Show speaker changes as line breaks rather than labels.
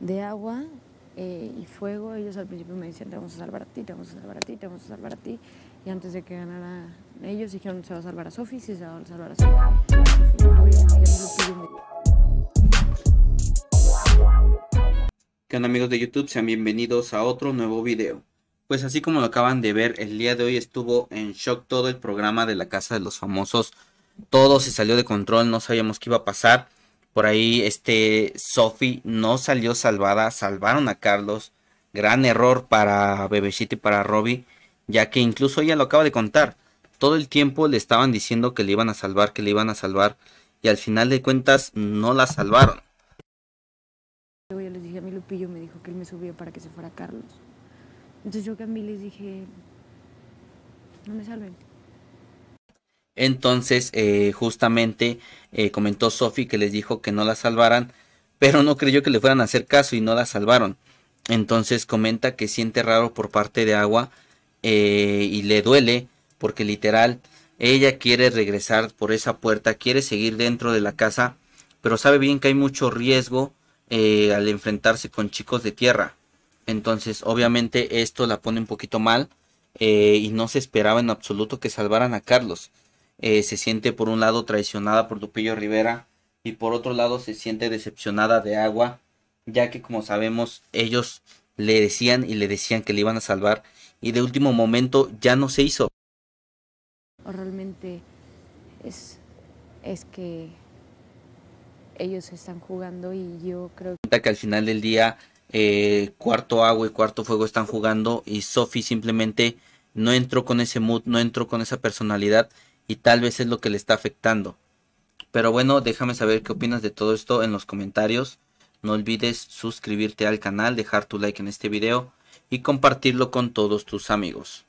de agua eh, y fuego. Ellos al principio me decían, te vamos a salvar a ti, te vamos a salvar a ti, te vamos a salvar a ti. Y antes de que ganara ellos dijeron, se va a salvar a Sofi, si se va a salvar a Sofi. ¿Qué onda amigos de YouTube? Sean bienvenidos a otro nuevo video. Pues así como lo acaban de ver, el día de hoy estuvo en shock todo el programa de la Casa de los Famosos. Todo se salió de control, no sabíamos qué iba a pasar por ahí, este, Sophie no salió salvada, salvaron a Carlos. Gran error para Bebecita y para Robbie, ya que incluso ella lo acaba de contar. Todo el tiempo le estaban diciendo que le iban a salvar, que le iban a salvar, y al final de cuentas no la salvaron. Yo les dije a mi Lupillo, me dijo que él me subió para que se fuera Carlos. Entonces yo que a mí les dije, no me salven, entonces, eh, justamente eh, comentó Sophie que les dijo que no la salvaran, pero no creyó que le fueran a hacer caso y no la salvaron. Entonces comenta que siente raro por parte de Agua eh, y le duele porque literal ella quiere regresar por esa puerta, quiere seguir dentro de la casa, pero sabe bien que hay mucho riesgo al enfrentarse con chicos de tierra. Entonces, obviamente esto la pone un poquito mal y no se esperaba en absoluto que salvaran a Carlos eh, se siente por un lado traicionada por Tupillo Rivera y por otro lado se siente decepcionada de Agua, ya que como sabemos ellos le decían y le decían que le iban a salvar y de último momento ya no se hizo. Realmente es, es que ellos están jugando y yo creo que al final del día eh, cuarto agua y cuarto fuego están jugando y Sophie simplemente no entró con ese mood, no entró con esa personalidad y tal vez es lo que le está afectando. Pero bueno, déjame saber qué opinas de todo esto en los comentarios. No olvides suscribirte al canal, dejar tu like en este video y compartirlo con todos tus amigos.